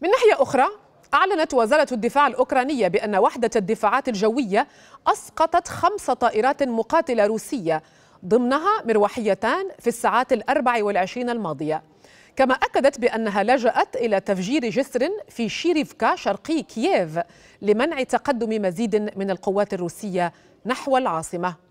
من ناحية أخرى أعلنت وزارة الدفاع الأوكرانية بأن وحدة الدفاعات الجوية أسقطت خمس طائرات مقاتلة روسية ضمنها مروحيتان في الساعات الأربع والعشرين الماضية كما أكدت بأنها لجأت إلى تفجير جسر في شيريفكا شرقي كييف لمنع تقدم مزيد من القوات الروسية نحو العاصمة